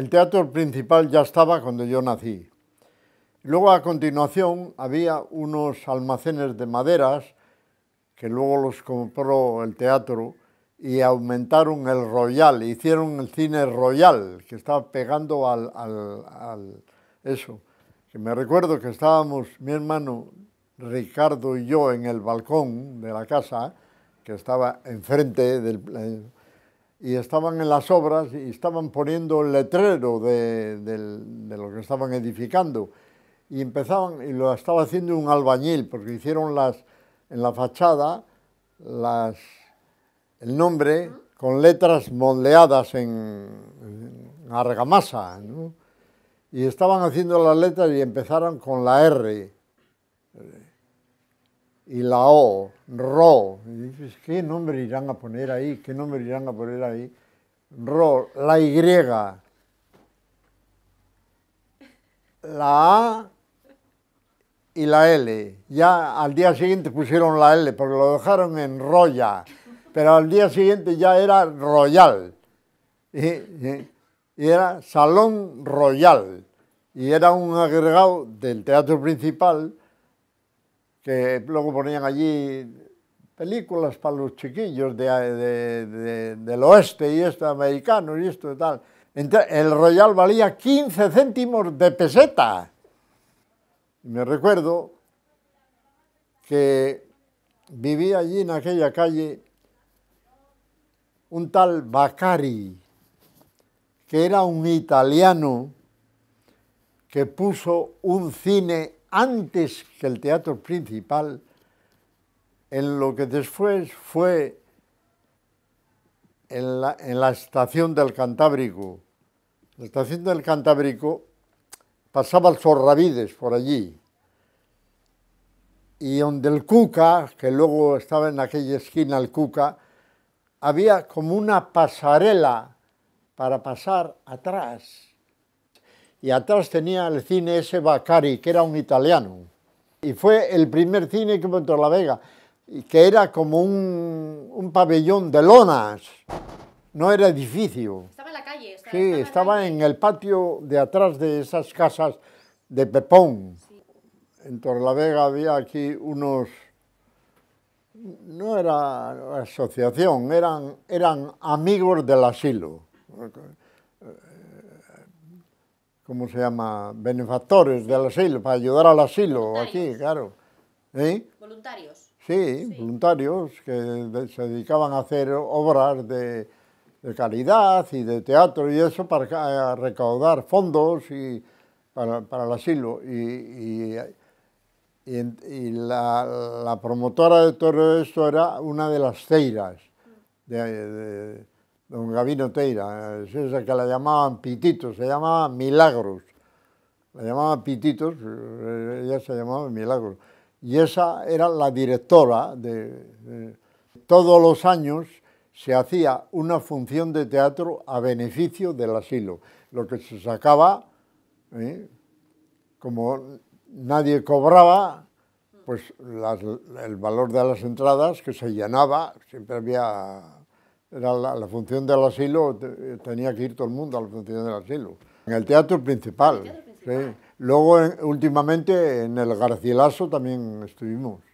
el teatro principal ya estaba cuando yo nací. Luego a continuación había unos almacenes de maderas que luego los compró el teatro y aumentaron el Royal, hicieron el cine Royal, que estaba pegando al, al eso. Que me recuerdo que estábamos mi hermano Ricardo y yo en el balcón de la casa, que estaba enfrente del eh, y estaban en las obras y estaban poniendo el letrero de, lo que estaban edificando. Y empezaban, y lo estaba haciendo un albañil, porque hicieron las, en la fachada las, el nombre con letras moldeadas en, argamasa. Y estaban haciendo las letras y empezaron con la R y la O, Ro. dices, ¿qué nombre irán a poner ahí? ¿Qué nombre irán a poner ahí? Ro, la Y. La A y la L. Ya al día siguiente pusieron la L porque lo dejaron en Roya, pero al día siguiente ya era Royal. Y, y era Salón Royal. Y era un agregado del teatro principal que luego ponían allí películas para los chiquillos de, del oeste y esto, americanos y esto y tal. el Royal valía 15 céntimos de peseta. me recuerdo que vivía allí en aquella calle un tal Bacari, que era un italiano que puso un cine antes que el teatro principal, en lo que después fue en la, estación del Cantábrico. La estación del Cantábrico pasaba el Zorravides por allí. Y donde el Cuca, que luego estaba en aquella esquina el Cuca, había como una pasarela para pasar atrás y atrás tenía el cine ese Bacari, que era un italiano. Y fue el primer cine que montó La Vega, que era como un, pabellón de lonas, no era edificio. Estaba en la calle. Estaba, sí, estaba, en el patio de atrás de esas casas de Pepón. Sí. En Torlavega había aquí unos... No era asociación, eran, eran amigos del asilo ¿cómo se llama? Benefactores del asilo, para ayudar al asilo aquí, claro. Voluntarios. Sí, voluntarios que se dedicaban a hacer obras de, calidad y de teatro y eso para recaudar fondos y para, el asilo. Y, y, la, promotora de todo esto era una de las ceiras don Gavino Teira, esa eh, que la llamaban Pititos, se llamaba Milagros. La llamaban Pititos, eh, ella se llamaba Milagros. Y esa era la directora de, todos los años se hacía una función de teatro a beneficio del asilo. Lo que se sacaba, ¿eh? como nadie cobraba, pues el valor de las entradas que se llenaba, siempre había la, función del asilo, tenía que ir todo el mundo a la función del asilo. En el teatro principal. Luego, últimamente, en el Garcilaso también estuvimos.